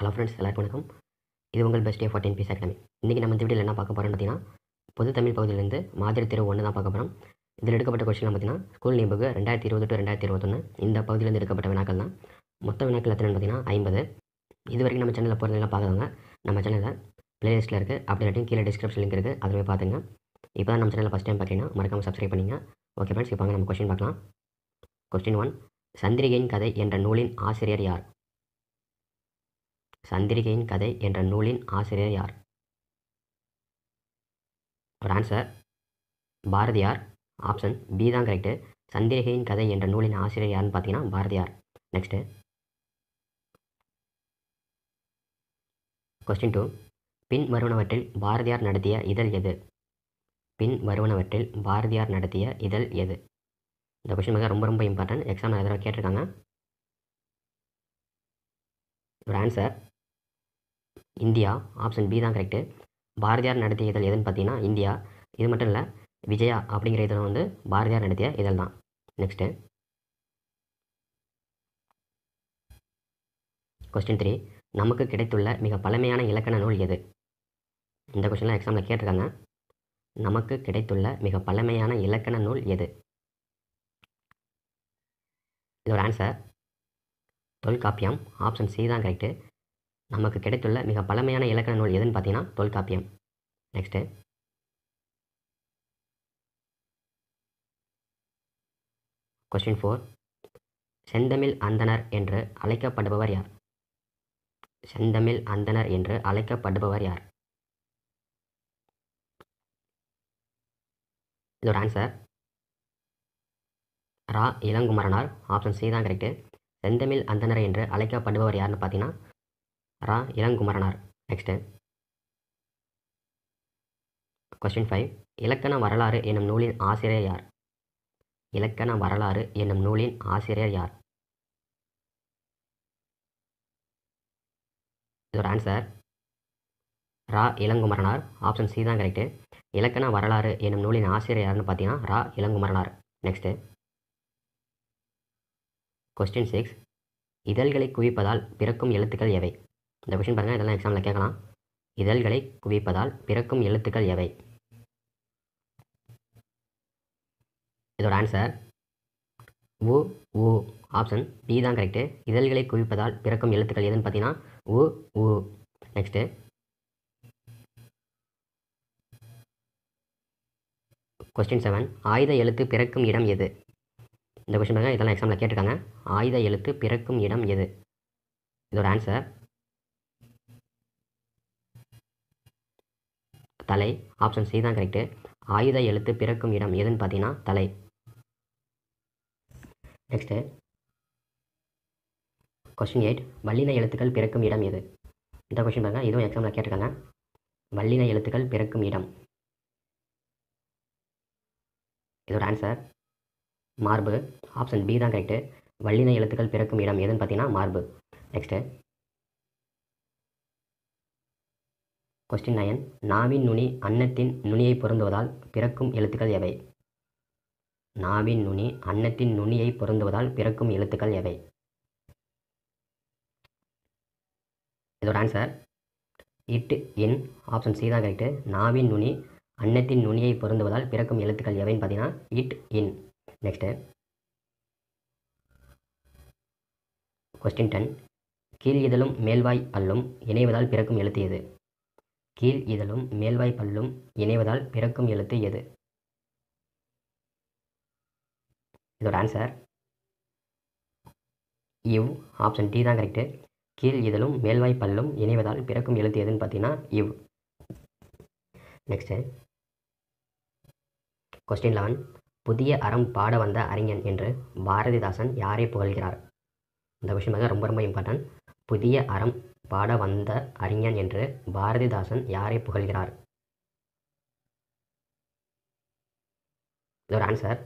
hello friends எல்லாருக்கும் வணக்கம் இது உங்கள் best day fourteen peace academy இன்றைக்கி நம்ம இந்த வீடியோவில் என்ன பார்க்க போகிறோம்னு பார்த்தீங்கன்னா பொது தமிழ் பகுதியிலேருந்து மாதிரி தேர்வு ஒன்று தான் பார்க்க போகிறோம் இதில் எடுக்கப்பட்ட கொஸ்டின் பார்த்தீங்கன்னா ஸ்கூல் நியம்புக்கு ரெண்டாயிரத்தி இருபது டு ரெண்டாயிரத்தி இருபத்தொன்று இந்த பகுதியிலேருந்து எடுக்கப்பட்ட வினாக்கள் தான் மொத்த வினாக்கள் எத்தனை பார்த்தீங்கன்னா ஐம்பது இது வரைக்கும் நம்ம சேனலில் போகிறதெல்லாம் பார்க்குறவங்க நம்ம சேனலில் ப்ளேலிஸ்ட்டில் இருக்குது அப்படி இல்லாட்டி கீழே டிஸ்கிரிப்ஷன் லிங்க் இருக்குது அதில் போய் பார்த்துங்க இப்போ தான் நம்ம சேனலில் ஃபஸ்ட் டைம் பார்த்தீங்கன்னா மறக்காமல் சப்ஸ்கிரைப் பண்ணிங்க ஓகே ஃப்ரெண்ட்ஸ் இப்போ நம்ம கொஸ்டின் பார்க்கலாம் கொஸ்டின் ஒன் சந்திரிகையின் கதை என்ற நூலின் ஆசிரியர் யார் சந்திரிகையின் கதை என்ற நூலின் ஆசிரியர் யார் ஒரு ஆன்சர் பாரதியார் ஆப்ஷன் பி தான் கரெக்டு சந்திரிகையின் கதை என்ற நூலின் ஆசிரியர் யாருன்னு பார்த்தீங்கன்னா பாரதியார் நெக்ஸ்ட்டு கொஸ்டின் டூ பின் வருவனவற்றில் பாரதியார் நடத்திய இதழ் எது பின் வருவனவற்றில் பாரதியார் நடத்திய இதழ் எது இந்த கொஸ்டின் மிக ரொம்ப ரொம்ப இம்பார்ட்டன்ட் எக்ஸாம் எதாவது கேட்டிருக்காங்க ஒரு ஆன்சர் இந்தியா ஆப்ஷன் பி தான் கரெக்டு பாரதியார் நடத்திய இதழ் எதுன்னு பார்த்தீங்கன்னா இந்தியா இது மட்டும் இல்லை விஜயா அப்படிங்கிற இதழ் வந்து பாரதியார் நடத்திய இதழ் தான் நெக்ஸ்ட்டு கொஸ்டின் த்ரீ நமக்கு கிடைத்துள்ள மிக பழமையான இலக்கண நூல் எது இந்த கொஸ்டின்லாம் எக்ஸாமில் கேட்டிருக்காங்க நமக்கு கிடைத்துள்ள மிக பழமையான இலக்கண நூல் எது இதோட ஆன்சர் தொல்காப்பியம் ஆப்ஷன் சி தான் கரெக்டு நமக்கு கிடைத்துள்ள மிக பழமையான இலக்கண நூல் எதுன்னு பார்த்தீங்கன்னா தொல்காப்பியம் நெக்ஸ்ட்டு கொஸ்டின் ஃபோர் செந்தமிழ் அந்தனர் என்று அழைக்கப்படுபவர் யார் செந்தமிழ் அந்தனர் என்று அழைக்கப்படுபவர் யார் இதோட answer Ra Ilankumaranar option C தான் கரெக்டு செந்தமிழ் அந்தனர் என்று அழைக்கப்படுபவர் யாருன்னு பார்த்தீங்கன்னா Ra Ilankumaranar next question five இலக்கண வரலாறு என்னும் நூலின் ஆசிரியர் யார் இலக்கண வரலாறு என்னும் நூலின் ஆசிரியர் யார் இதோட answer Ra Ilankumaranar option C தான் கரெக்டு இலக்கண வரலாறு என்னும் நூலின் ஆசிரியர் யாருன்னு பார்த்தீங்கன்னா Ra Ilankumaranar next question six இதழ்களை குவிப்பதால் பிறக்கும் எழுத்துக்கள் எவை இந்த கொஷின் பாருங்கள் இதெல்லாம் எக்ஸாமில் கேட்கலாம் இதழ்களை குவிப்பதால் பிறக்கும் எழுத்துக்கள் எவை இதோட ஆன்சர் உ உ ஆப்ஷன் பி தான் கரெக்டு இதழ்களை குவிப்பதால் பிறக்கும் எழுத்துக்கள் எதுன்னு பார்த்தீங்கன்னா உ உ நெக்ஸ்ட்டு கொஸ்டின் செவன் ஆயுத எழுத்து பிறக்கும் இடம் எது இந்த கொஸ்டின் பாருங்கள் இதெல்லாம் எக்ஸாமில் கேட்டிருக்காங்க ஆயுத எழுத்து பிறக்கும் இடம் எது இதோட ஆன்சர் தலை ஆப்ஷன் சி தான் கரெக்டு ஆயுத எழுத்து பிறக்கும் இடம் எதுன்னு பார்த்தீங்கன்னா தலை நெக்ஸ்ட்டு கொஸ்டின் எயிட் வல்லின எழுத்துக்கள் பிறக்கும் இடம் எது இந்த கொஸ்டின் பாருங்க இதுவும் எக்ஸாமில் கேட்டிருக்காங்க வல்லின எழுத்துக்கள் பிறக்கும் இடம் இதோட ஆன்சர் மார்பு ஆப்ஷன் பி தான் கரெக்டு வல்லின எழுத்துக்கள் பிறக்கும் இடம் எதுன்னு பார்த்தீங்கன்னா மார்பு நெக்ஸ்ட்டு கொஸ்டின் நயன் நாவின் நுனி அன்னத்தின் நுனியை பொருந்துவதால் பிறக்கும் எழுத்துக்கள் எவை நாவின் நுனி அன்னத்தின் நுனியை பொருந்துவதால் பிறக்கும் எழுத்துக்கள் எவை இதோட ஆன்சர் இட் இன் ஆப்ஷன் சி தான் கரெக்டு நாவின் நுனி அன்னத்தின் நுனியை பொருந்துவதால் பிறக்கும் எழுத்துக்கள் எவைன்னு பார்த்தீங்கன்னா இட் இன் நெக்ஸ்ட்டு கொஸ்டின் டென் கீழ் இதழும் மேல்வாய் அல்லும் இணைவதால் பிறக்கும் எழுத்து எது கீழ் இதழும் மேல்வாய் பல்லும் இணைவதால் பிறக்கும் எழுத்து எது இதோட ஆன்சர் இவ் ஆப்ஷன் டி தான் கரெக்டு கீழ் இதழும் மேல்வாய் பல்லும் இணைவதால் பிறக்கும் எழுத்து எதுன்னு பார்த்தீங்கன்னா இவ் நெக்ஸ்ட்டு கொஸ்டின் லெவன் புதிய அறம் பாட வந்த அறிஞன் என்று பாரதிதாசன் யாரை புகழ்கிறார் இந்த விஷயமாக ரொம்ப ரொம்ப இம்பார்ட்டன்ட் புதிய அறம் பாட வந்த அறிஞன் என்று பாரதிதாசன் யாரை புகழ்கிறார் இதோட ஆன்சர்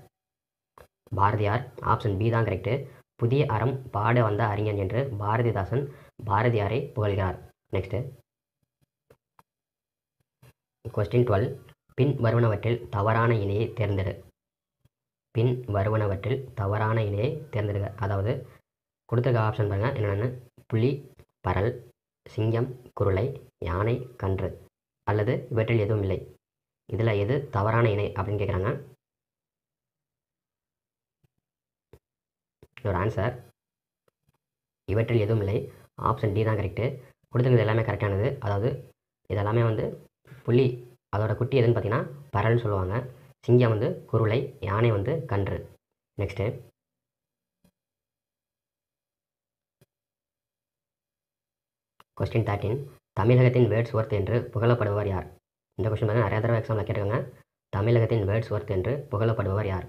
பாரதியார் ஆப்ஷன் பி தான் கரெக்டு புதிய அறம் பாட வந்த அறிஞன் என்று பாரதிதாசன் பாரதியாரை புகழ்கிறார் நெக்ஸ்ட்டு கொஸ்டின் டுவெல் பின் வருவனவற்றில் தவறான இணையை தேர்ந்தெடு பின் வருவனவற்றில் தவறான இணையை தேர்ந்தெடுக்க அதாவது கொடுத்துருக்க ஆப்ஷன் பாருங்கள் என்னென்னு புலி பரல் சிங்கம் குருளை யானை கன்று அல்லது இவற்றில் எதுவும் இல்லை இதில் எது தவறான இணை அப்படின்னு கேட்குறாங்க இதோட ஆன்சர் இவற்றில் எதுவும் இல்லை ஆப்ஷன் டி தான் கரெக்டு கொடுத்துருந்தது எல்லாமே கரெக்டானது அதாவது இதெல்லாமே வந்து புள்ளி அதோட குட்டி எதுன்னு பார்த்தீங்கன்னா பரல்னு சொல்லுவாங்க சிங்கம் வந்து குருளை யானை வந்து கன்று நெக்ஸ்ட்டு கொஸ்டின் தேர்ட்டின் தமிழகத்தின் வேர்ட்ஸ் ஒர்த் என்று புகழப்படுபவர் யார் இந்த கொஸ்டின் பார்த்தீங்கன்னா நிறைய தடவை எக்ஸாமில் கேட்டிருக்காங்க தமிழகத்தின் வேர்ட்ஸ் ஒர்த் என்று புகழப்படுபவர் யார்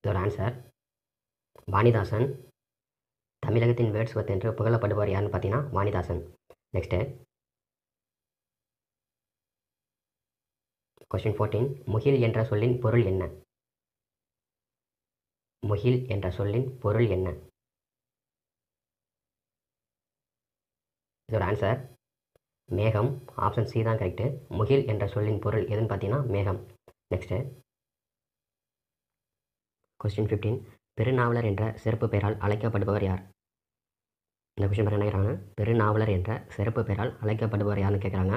இதோட ஆன்சர் வாணிதாசன் தமிழகத்தின் வேர்ட்ஸ் ஒர்த் என்று புகழப்படுபவர் யாருன்னு பார்த்தீங்கன்னா வாணிதாசன் நெக்ஸ்ட்டு கொஸ்டின் ஃபோர்டீன் முகில் என்ற சொல்லின் பொருள் என்ன முகில் என்ற சொல்லின் பொருள் என்ன இதோட ஆன்சர் மேகம் ஆப்ஷன் சி தான் கரெக்டு முகில் என்ற சொல்லின் பொருள் எதுன்னு பார்த்தீங்கன்னா மேகம் நெக்ஸ்ட்டு கொஸ்டின் ஃபிஃப்டீன் பெருநாவலர் என்ற சிறப்பு பெயரால் அழைக்கப்படுபவர் யார் இந்த கொஸ்டின் பேர் என்ன கேட்குறாங்க பெருநாவலர் என்ற சிறப்பு பெயரால் அழைக்கப்படுபவர் யாருன்னு கேட்குறாங்க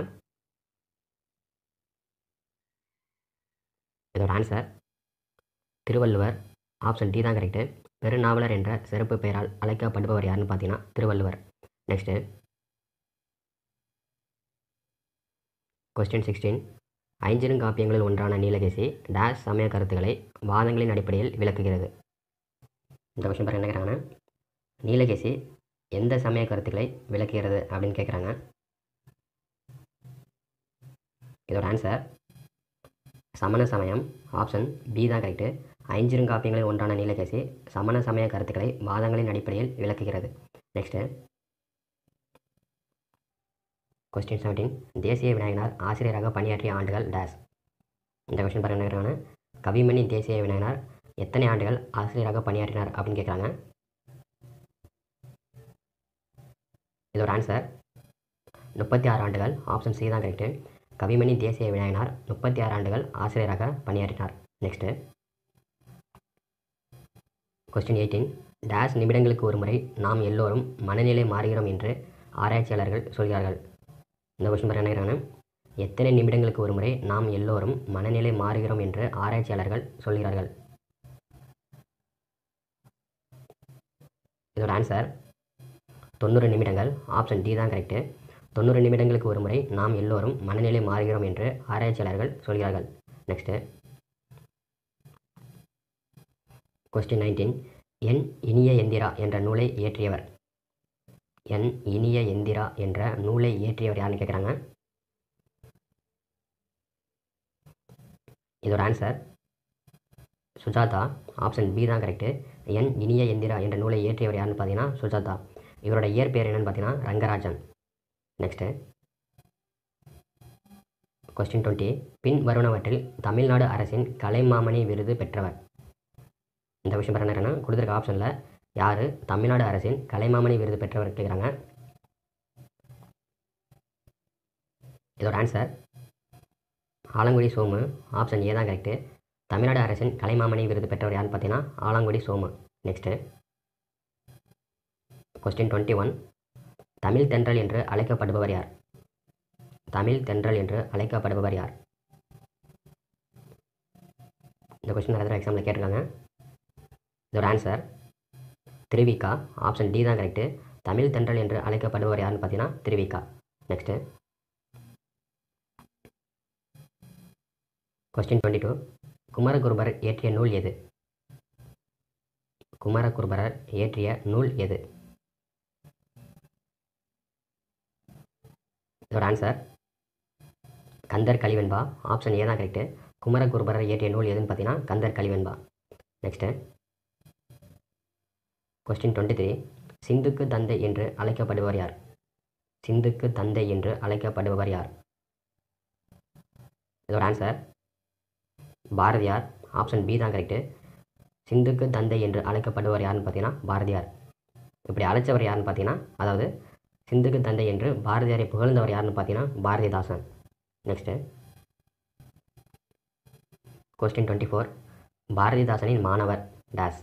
இதோட ஆன்சர் திருவள்ளுவர் ஆப்ஷன் டி தான் கரெக்டு பெருநாவலர் என்ற சிறப்பு பெயரால் அழைக்கப்படுபவர் யாருன்னு பார்த்தீங்கன்னா திருவள்ளுவர் நெக்ஸ்ட்டு கொஸ்டின் சிக்ஸ்டீன் ஐஞ்சிருங்காப்பியங்களில் ஒன்றான நீலகேசி டேஷ் சமய கருத்துக்களை வாதங்களின் அடிப்படையில் விளக்குகிறது இந்த கொஸ்டின் பாருங்க என்ன கேட்குறாங்கன்னா நீலகேசி எந்த சமய கருத்துக்களை விளக்குகிறது அப்படின்னு கேட்குறாங்க இதோட ஆன்சர் சமண சமயம் ஆப்ஷன் பி தான் கரெக்டு ஐஞ்சிருங்காப்பியங்களில் ஒன்றான நீலகேசி சமண சமய கருத்துக்களை வாதங்களின் அடிப்படையில் விளக்குகிறது நெக்ஸ்ட்டு கொஸ்டின் செவன்டீன் தேசிய விநாயகனார் ஆசிரியராக பணியாற்றிய ஆண்டுகள் டேஸ் இந்த கொஸ்டின் பாருங்க கவிமணி தேசிய விநாயகனார் எத்தனை ஆண்டுகள் ஆசிரியராக பணியாற்றினார் அப்படின்னு கேட்குறாங்க இது ஒரு ஆன்சர் முப்பத்தி ஆறு ஆண்டுகள் ஆப்ஷன் சி தான் கரெக்டு கவிமணி தேசிய விநாயகனார் முப்பத்தி ஆறு ஆண்டுகள் ஆசிரியராக பணியாற்றினார் நெக்ஸ்ட்டு கொஸ்டின் எயிட்டீன் டேஷ் நிமிடங்களுக்கு ஒரு முறை நாம் எல்லோரும் மனநிலை மாறுகிறோம் என்று ஆராய்ச்சியாளர்கள் சொல்கிறார்கள் இந்த கொஸ்டின் பாரு என்ன எத்தனை நிமிடங்களுக்கு ஒரு முறை நாம் எல்லோரும் மனநிலை மாறுகிறோம் என்று ஆராய்ச்சியாளர்கள் சொல்கிறார்கள் இதோட ஆன்சர் தொண்ணூறு நிமிடங்கள் ஆப்ஷன் டி தான் கரெக்டு தொண்ணூறு நிமிடங்களுக்கு ஒரு முறை நாம் எல்லோரும் மனநிலை மாறுகிறோம் என்று ஆராய்ச்சியாளர்கள் சொல்கிறார்கள் நெக்ஸ்ட்டு கொஸ்டின் நைன்டீன் என் இனிய எந்திரா என்ற நூலை இயற்றியவர் என் இனிய எந்திரா என்ற நூலை இயற்றியவர் யாருன்னு கேட்குறாங்க இதோட ஆன்சர் சுஜாதா ஆப்ஷன் பி தான் கரெக்டு என் இனிய எந்திரா என்ற நூலை இயற்றியவர் யாருன்னு பார்த்தீங்கன்னா சுஜாதா இவரோட இயற்பெயர் என்னென்னு பார்த்தீங்கன்னா ரங்கராஜன் நெக்ஸ்ட்டு கொஸ்டின் டுவெண்ட்டி பின் வருவனவற்றில் தமிழ்நாடு அரசின் கலைமாமணி விருது பெற்றவர் இந்த விஷயம் பாருங்க கொடுத்துருக்க ஆப்ஷனில் யார் தமிழ்நாடு அரசின் கலைமாமணி விருது பெற்றவர் கேட்குறாங்க இதோட answer Alangudi Somu option A தான் கரெக்டு தமிழ்நாடு அரசின் கலைமாமணி விருது பெற்றவர் யாருன்னு பார்த்தீங்கன்னா Alangudi Somu next question twenty one தமிழ் தென்றல் என்று அழைக்கப்படுபவர் யார் தமிழ் தென்றல் என்று அழைக்கப்படுபவர் யார் இந்த கொஸ்டின் நிறைய எக்ஸாமில் கேட்டிருக்காங்க இதோட ஆன்சர் திருவிக்கா ஆப்ஷன் டி தான் கரெக்டு தமிழ் தென்றல் என்று அழைக்கப்படுபவர் யாருன்னு பார்த்தீங்கன்னா Thiru Vi Ka next question twenty two Kumaraguruparar இயற்றிய நூல் எது குமரகுருபர் இயற்றிய நூல் எது இதோட answer Kandhar Kalivenba option A தான் கரெக்டு குமரகுருபரர் இயற்றிய நூல் எதுன்னு பார்த்தீங்கன்னா Kandhar Kalivenba next question twenty three சிந்துக்கு தந்தை என்று அழைக்கப்படுபவர் யார் சிந்துக்கு தந்தை என்று அழைக்கப்படுபவர் யார் இதோட ஆன்சர் பாரதியார் ஆப்ஷன் பி தான் கரெக்டு சிந்துக்கு தந்தை என்று அழைக்கப்படுவர் யாருன்னு பார்த்தீங்கன்னா பாரதியார் இப்படி அழைச்சவர் யாருன்னு பார்த்தீங்கன்னா அதாவது சிந்துக்கு தந்தை என்று பாரதியாரை புகழ்ந்தவர் யாருன்னு பார்த்தீங்கன்னா Bharathidasan next question twenty four பாரதிதாசனின் மாணவர் டேஸ்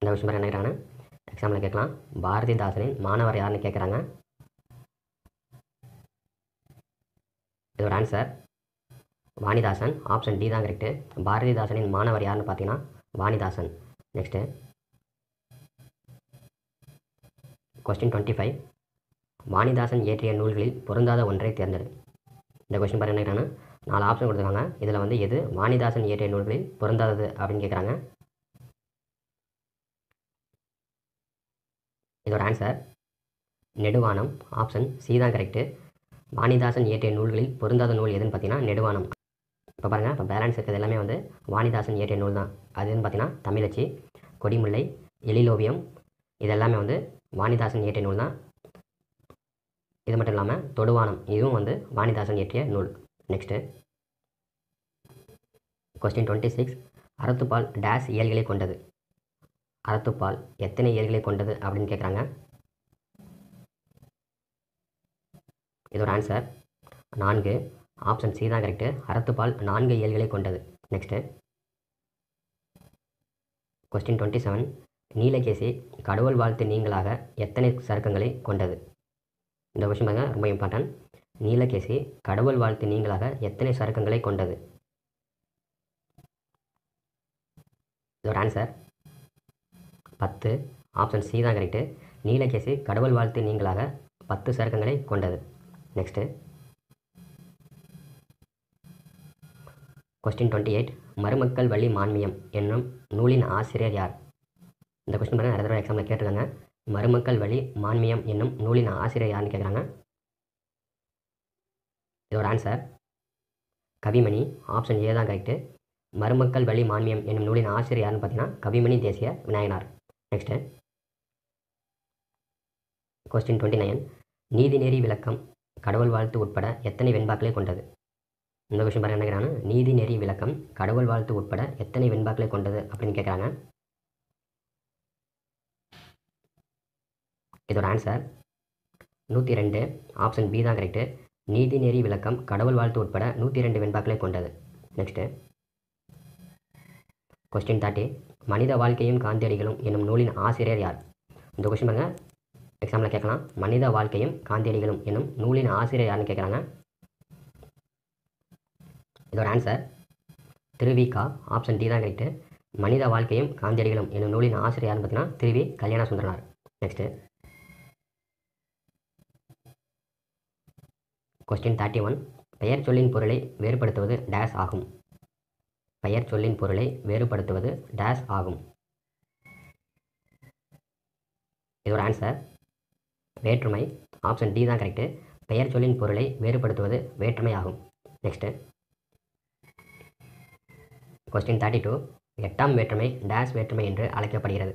இந்த கொஸ்டின் பேர் என்ன கேட்குறாங்கன்னா எக்ஸாம்பிள் கேட்கலாம் பாரதிதாசனின் மாணவர் யாருன்னு கேட்குறாங்க இதோட ஆன்சர் வாணிதாசன் ஆப்ஷன் டி தான் கரெக்டு பாரதிதாசனின் மாணவர் யாருன்னு பார்த்தீங்கன்னா Vanidasan next question twenty five Vanidasan இயற்றிய நூல்களில் பொருந்தாத ஒன்றை தேர்ந்தெடு இந்த கொஸ்டின் பாருங்க என்னன்னா நாலு ஆப்ஷன் கொடுத்துருக்காங்க இதில் வந்து எது வாணிதாசன் இயற்றிய நூல்களில் பொருந்தாதது அப்படின்னு கேட்குறாங்க இதோட ஆன்சர் நெடுவானம் ஆப்ஷன் சி தான் கரெக்டு வாணிதாசன் இயற்றிய நூல்களில் பொருந்தாத நூல் எதுன்னு பார்த்தீங்கன்னா நெடுவானம் இப்போ பாருங்கள் இப்போ பேலன்ஸ் இருக்கிறது எல்லாமே வந்து வாணிதாசன் இயற்றிய நூல் தான் அதுன்னு பார்த்தீங்கன்னா தமிழச்சி கொடிமுல்லை எழிலோவியம் இதெல்லாமே வந்து வாணிதாசன் இயற்றிய நூல் தான் இது மட்டும் இல்லாமல் தொடுவானம் இதுவும் வந்து வாணிதாசன் இயற்றிய நூல் நெக்ஸ்ட்டு கொஸ்டின் டுவெண்ட்டி சிக்ஸ் அறத்துப்பால் டேஸ் இயல்களை கொண்டது அறத்துப்பால் எத்தனை இயல்களை கொண்டது அப்படின்னு கேட்குறாங்க இதோட ஆன்சர் நான்கு ஆப்ஷன் சி தான் கரெக்டு அறத்துப்பால் நான்கு இயல்களை கொண்டது next question twenty seven Neelakesi கடவுள் வாழ்த்து நீங்களாக எத்தனை சருக்கங்களை கொண்டது இந்த கொஷின் பாருங்கள் ரொம்ப இம்பார்ட்டன்ட் நீலகேசி கடவுள் வாழ்த்து நீங்களாக எத்தனை சருக்கங்களை கொண்டது இதோட ஆன்சர் பத்து ஆப்ஷன் சி தான் கரெக்டு நீலகேசி கடவுள் வாழ்த்து நீங்களாக பத்து சருக்கங்களை கொண்டது next question twenty eight Marumakkal Vazhi Manmiyam என்னும் நூலின் ஆசிரியர் யார் இந்த கொஸ்டின் பாருங்கள் நிறைய தடவை எக்ஸாமில் கேட்டிருக்காங்க மருமக்கள் வழி மான்மியம் என்னும் நூலின் ஆசிரியர் யாருன்னு கேட்குறாங்க இதோட ஆன்சர் கவிமணி ஆப்ஷன் ஏ தான் கரெக்டு மருமக்கள் வழி மான்மியம் என்னும் நூலின் ஆசிரியர் யாருன்னு பார்த்தீங்கன்னா Kavimani Desiya Vinayakanar next question twenty nine Neethineri Vilakkam கடவுள் வாழ்த்து உட்பட எத்தனை வெண்பாக்களை கொண்டது இந்த கொஸ்டின் பாருங்க என்ன நீதிநெறி விளக்கம் கடவுள் வாழ்த்து உட்பட எத்தனை வெண்பாக்களை கொண்டது அப்படின்னு கேட்குறாங்க இதோட ஆன்சர் நூற்றி ரெண்டு ஆப்ஷன் பி தான் கரெக்டு நீதிநெறி விளக்கம் கடவுள் வாழ்த்து உட்பட நூற்றி ரெண்டு வெண்பாக்களை கொண்டது நெக்ஸ்ட்டு கொஸ்டின் தேர்ட்டி மனித வாழ்க்கையும் காந்தியடிகளும் என்னும் நூலின் ஆசிரியர் யார் இந்த கொஸ்டின் பாருங்க எக்ஸாம்பிள் கேட்கலாம் மனித வாழ்க்கையும் காந்தியடிகளும் என்னும் நூலின் ஆசிரியர் யாருன்னு கேட்குறாங்க இதோட ஆன்சர் திருவிகா ஆப்ஷன் டி தான் கேட்டு மனித வாழ்க்கையும் காந்தியடிகளும் என்னும் நூலின் ஆசிரியர் யாருன்னு பார்த்தீங்கன்னா Thiru Vi Kalyana Sundaranar next question thirty one பெயர் சொல்லின் பொருளை வேறுபடுத்துவது டேஸ் ஆகும் பெயர் சொல்லின் பொருளை வேறுபடுத்துவது டேஷ் ஆகும் இது ஒரு ஆன்சர் வேற்றுமை ஆப்ஷன் டி தான் கரெக்டு பெயர் சொல்லின் பொருளை வேறுபடுத்துவது வேற்றுமை ஆகும் நெக்ஸ்ட்டு கொஸ்டின் தேர்ட்டி டூ எட்டாம் வேற்றுமை டேஷ் வேற்றுமை என்று அழைக்கப்படுகிறது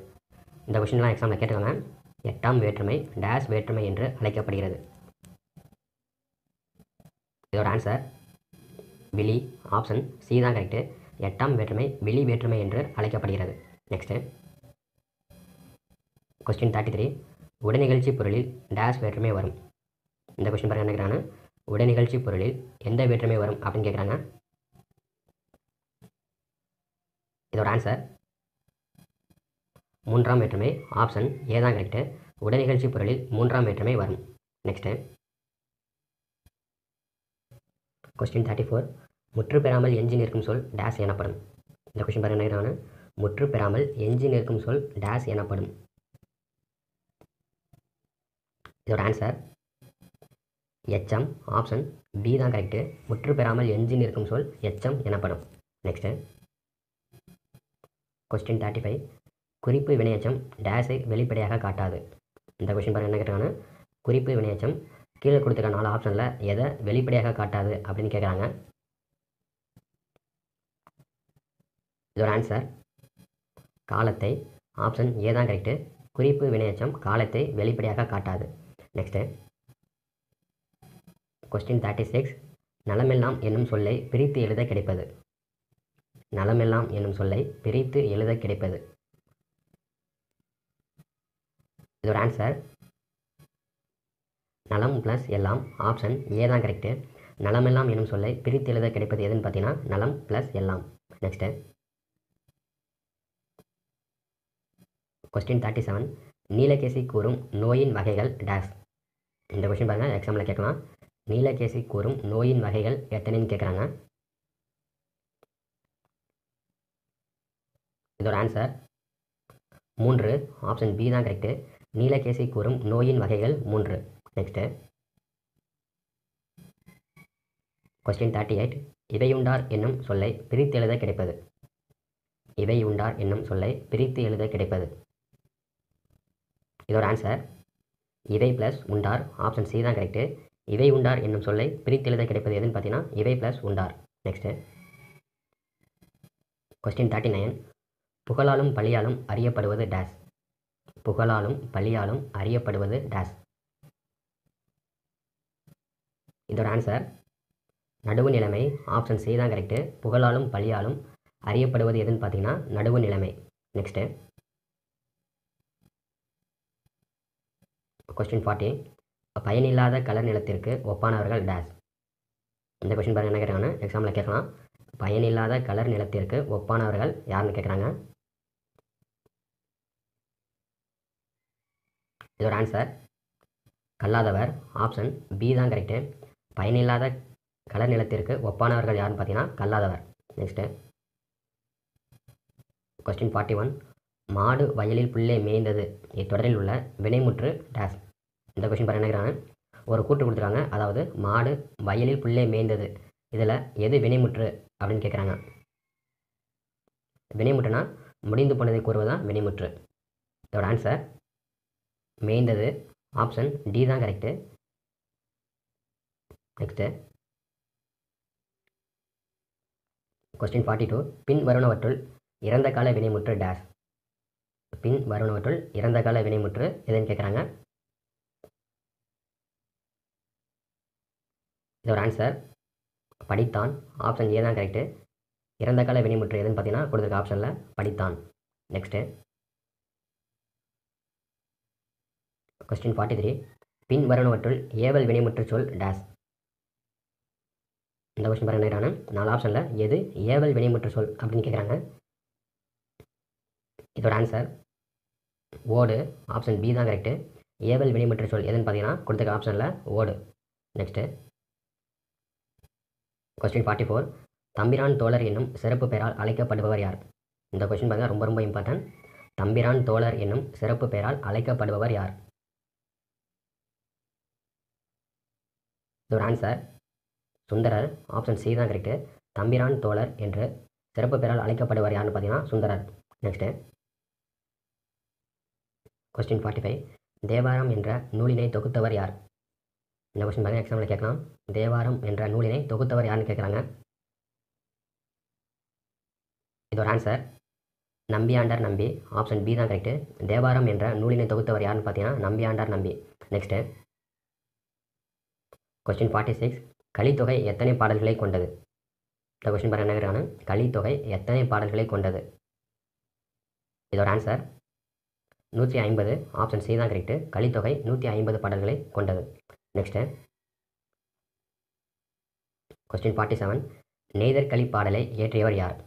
இந்த கொஸ்டின்லாம் எக்ஸாமில் கேட்டுக்கோங்க எட்டாம் வேற்றுமை டேஷ் வேற்றுமை என்று அழைக்கப்படுகிறது இதோட ஆன்சர் விழி ஆப்ஷன் சி தான் கரெக்டு எட்டாம் வேற்றுமை வெளி வேற்றுமை என்று அழைக்கப்படுகிறது நெக்ஸ்ட்டு கொஸ்டின் தேர்ட்டி த்ரீ உடனிகழ்ச்சி பொருளில் டேஷ் வேற்றுமை வரும் இந்த கொஸ்டின் பாருங்க என்ன உடை உடனிகழ்ச்சி பொருளில் எந்த வேற்றுமை வரும் அப்படின்னு கேட்குறாங்க இதோட ஆன்சர் மூன்றாம் வேற்றுமை ஆப்ஷன் ஏ தான் கரெக்டு உடனிகழ்ச்சி பொருளில் மூன்றாம் வேற்றுமை வரும் நெக்ஸ்ட்டு கொஸ்டின் தேர்ட்டி ஃபோர் முற்று பெறாமல் எஞ்சி நிற்கும் சொல் டேஸ் எனப்படும் இந்த கொஷின் பாருங்க என்ன முற்று பெறாமல் எஞ்சி நிற்கும் சொல் டேஸ் எனப்படும் இதோட ஆன்சர் எச்எம் ஆப்ஷன் பி தான் கரெக்டு முற்று பெறாமல் எஞ்சி நிற்கும் சொல் எச்எம் எனப்படும் நெக்ஸ்ட்டு கொஸ்டின் தேர்ட்டி ஃபைவ் குறிப்பு வினையச்சம் டேஸை வெளிப்படையாக காட்டாது இந்த கொஸ்டின் பாருங்க என்ன கேட்டாங்கன்னா குறிப்பு வினையச்சம் கீழே கொடுத்துருக்க நாலு ஆப்ஷனில் எதை வெளிப்படையாக காட்டாது அப்படின்னு கேட்குறாங்க இதோட ஆன்சர் காலத்தை ஆப்ஷன் ஏ தான் கரெக்டு குறிப்பு வினையச்சம் காலத்தை வெளிப்படையாக காட்டாது நெக்ஸ்ட்டு கொஸ்டின் தேர்ட்டி சிக்ஸ் நலமெல்லாம் என்னும் சொல்லை பிரித்து எழுத கிடைப்பது நலமெல்லாம் என்னும் சொல்லை பிரித்து எழுத கிடைப்பது இதோட ஆன்சர் நலம் ப்ளஸ் எல்லாம் ஆப்ஷன் ஏ தான் கரெக்டு நலமெல்லாம் என்னும் சொல்லை பிரித்து எழுத கிடைப்பது எதுன்னு பார்த்தீங்கன்னா நலம் ப்ளஸ் எல்லாம் next question thirty seven Neelakesi கூறும் நோயின் வகைகள் டேஸ் இந்த கொஸ்டின் பாருங்கள் எக்ஸாமில் கேட்கலாம் நீலகேசி கூறும் நோயின் வகைகள் எத்தனைன்னு கேட்குறாங்க இதோட ஆன்சர் மூன்று ஆப்ஷன் பி தான் கரெக்டு நீலகேசி கூறும் நோயின் வகைகள் மூன்று நெக்ஸ்ட்டு கொஸ்டின் தேர்ட்டி எயிட் இவையுண்டார் என்னும் சொல்லை பிரித்து எழுத கிடைப்பது இவையுண்டார் என்னும் சொல்லை பிரித்து எழுத கிடைப்பது இதோட ஆன்சர் இவை ப்ளஸ் உண்டார் ஆப்ஷன் சி தான் கரெக்டு இவை உண்டார் என்னும் சொல்லை பிரித்தெழுத கிடைப்பது எதுன்னு பார்த்தீங்கன்னா இவை ப்ளஸ் உண்டார் நெக்ஸ்ட்டு கொஸ்டின் தேர்ட்டி நைன் புகழாலும் பழியாலும் அறியப்படுவது டேஸ் புகழாலும் பழியாலும் அறியப்படுவது டேஸ் இதோட ஆன்சர் நடுவு நிலைமை ஆப்ஷன் சி தான் கரெக்டு புகழாலும் பழியாலும் அறியப்படுவது எதுன்னு பார்த்தீங்கன்னா நடுவு நிலைமை நெக்ஸ்ட்டு கொஸ்டின் ஃபார்ட்டி பயனில்லாத கலர் நிலத்திற்கு ஒப்பானவர்கள் டேஸ் இந்த கொஸ்டின் பாருங்கள் என்ன கேட்குறாங்கன்னா எக்ஸாமில் கேட்கலாம் பயனில்லாத கலர் நிலத்திற்கு ஒப்பானவர்கள் யாருன்னு கேட்குறாங்க இதோட ஆன்சர் கல்லாதவர் ஆப்ஷன் பி தான் கரெக்டு பயனில்லாத கலர் நிலத்திற்கு ஒப்பானவர்கள் யாருன்னு பார்த்தீங்கன்னா கல்லாதவர் நெக்ஸ்ட்டு கொஸ்டின் ஃபார்ட்டி ஒன் மாடு வயலில் புள்ளே மேய்ந்தது இத்தொடரில் உள்ள வினைமுற்று டேஸ் இந்த கொஷின் பாரு நினைக்கிறாங்க ஒரு கூட்டு கொடுத்துருக்காங்க அதாவது மாடு வயலில் புள்ளே மேய்ந்தது இதில் எது வினைமுற்று அப்படின்னு கேட்குறாங்க வினைமுற்றுனா முடிந்து போனதை கூறுவது தான் வினைமுற்று இதோட ஆன்சர் மேய்ந்தது ஆப்ஷன் டி தான் correct next question forty two பின் வருவனவற்றுள் இறந்த கால வினைமுற்று டேஸ் பின் வருவனவற்றுள் இறந்த கால வினைமுற்று எதுன்னு கேட்குறாங்க இது ஒரு ஆன்சர் படித்தான் ஆப்ஷன் ஏ தான் கரெக்டு இறந்த கால வினைமுற்று எதுன்னு பார்த்தீங்கன்னா கொடுத்துருக்க ஆப்ஷனில் படித்தான் நெக்ஸ்ட்டு கொஸ்டின் ஃபார்ட்டி த்ரீ பின் வருவனவற்றுள் ஏவல் வினைமுற்று சொல் டேஸ் இந்த கொஸ்டின் பாருங்க நேரான நாலு ஆப்ஷனில் எது ஏவல் வினைமுற்று சொல் அப்படின்னு கேட்குறாங்க இதோட ஆன்சர் ஓடு ஆப்ஷன் பி தான் கரெக்டு ஏவல் வினிமற்ற சொல் எதுன்னு பார்த்தீங்கன்னா கொடுத்துருக்க ஆப்ஷனில் ஓடு நெக்ஸ்ட்டு கொஸ்டின் ஃபார்ட்டி ஃபோர் தம்பிரான் தோழர் என்னும் சிறப்பு பெயரால் அழைக்கப்படுபவர் யார் இந்த கொஸ்டின் பார்த்தீங்கன்னா ரொம்ப ரொம்ப இம்பார்ட்டன்ட் தம்பிரான் தோழர் என்னும் சிறப்பு பெயரால் அழைக்கப்படுபவர் யார் இதோட ஆன்சர் சுந்தரர் ஆப்ஷன் சி தான் கரெக்டு தம்பிரான் தோழர் என்று சிறப்பு பெயரால் அழைக்கப்படுவார் யாருன்னு பார்த்தீங்கன்னா Sundarar next question forty five Thevaram என்ற நூலினை தொகுத்தவர் யார் இந்த கொஸ்டின் பார்த்தீங்கன்னா எக்ஸாமில் கேட்கலாம் தேவாரம் என்ற நூலினை தொகுத்தவர் யாருன்னு கேட்குறாங்க இதோட answer Nambiyandar Nambi option B தான் கரெக்டு தேவாரம் என்ற நூலினை தொகுத்தவர் யாருன்னு பார்த்தீங்கன்னா Nambiyandar Nambi next question forty six Kalithogai எத்தனை பாடல்களை கொண்டது இந்த கொஸ்டின் பாருங்கள் என்ன கலித்தொகை எத்தனை பாடல்களை கொண்டது இதோட ஆன்சர் நூற்றி ஐம்பது ஆப்ஷன் சி தான் கரெக்டு கலித்தொகை நூற்றி ஐம்பது பாடல்களை கொண்டது நெக்ஸ்ட்டு கொஸ்டின் ஃபார்ட்டி செவன் நெய்தர் களி பாடலை இயற்றியவர் யார்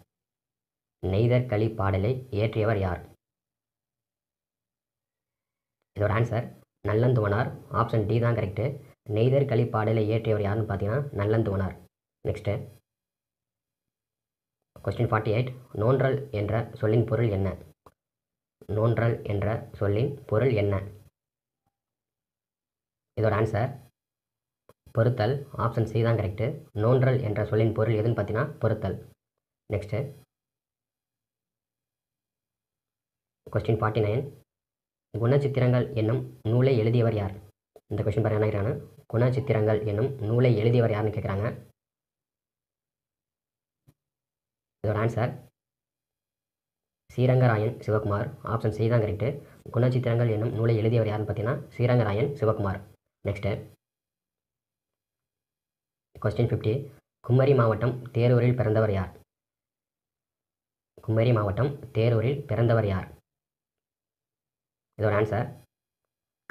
நெய்தர் களி பாடலை இயற்றியவர் யார் இதோட ஆன்சர் நல்லந்துவனார் ஆப்ஷன் டி தான் கரெக்டு நெய்தர் களி பாடலை இயற்றியவர் யாருன்னு பார்த்தீங்கன்னா Nallanthuvanar next question forty eight நோன்றல் என்ற சொல்லின் பொருள் என்ன நோன்றல் என்ற சொல்லின் பொருள் என்ன இதோட ஆன்சர் பொருத்தல் ஆப்ஷன் சி தான் கரெக்டு நோன்றல் என்ற சொல்லின் பொருள் எதுன்னு பார்த்தீங்கன்னா பொருத்தல் நெக்ஸ்ட்டு கொஸ்டின் ஃபார்ட்டி நைன் குணச்சித்திரங்கள் என்னும் நூலை எழுதியவர் யார் இந்த கொஸ்டின் பாருங்க என்ன குணச்சித்திரங்கள் என்னும் நூலை எழுதியவர் யாருன்னு கேட்குறாங்க இதோட answer Srirangarayan Sivakumar option C தான் கரெக்டு குணச்சித்திரங்கள் என்னும் நூலை எழுதியவர் யாருன்னு பார்த்தீங்கன்னா Srirangarayan Sivakumar next question fifty Kumari மாவட்டம் தேரூரில் பிறந்தவர் யார் குமரி மாவட்டம் தேரூரில் பிறந்தவர் யார் இதோட ஆன்சர்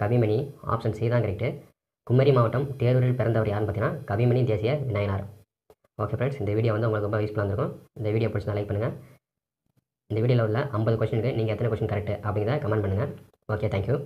கவிமணி ஆப்ஷன் சி தான் கரெக்டு குமரி மாவட்டம் தேரூரில் பிறந்தவர் யாருன்னு பார்த்தீங்கன்னா கவிமணி தேசிய விநாயனார் ஓகே ஃப்ரெண்ட்ஸ் இந்த வீடியோ வந்து உங்களுக்கு ரொம்ப யூஸ்ஃபுல்லாக இருக்கும் இந்த வீடியோ பிடிச்சி லைக் பண்ணுங்கள் இந்த வீடியோவில் உள்ள ஐம்பது கொஸ்டினுக்கு நீங்கள் எத்தனை கொஸ்டின் கரெக்ட் அப்படிங்கிறத கமெண்ட் பண்ணுங்கள் ஓகே தேங்க்யூ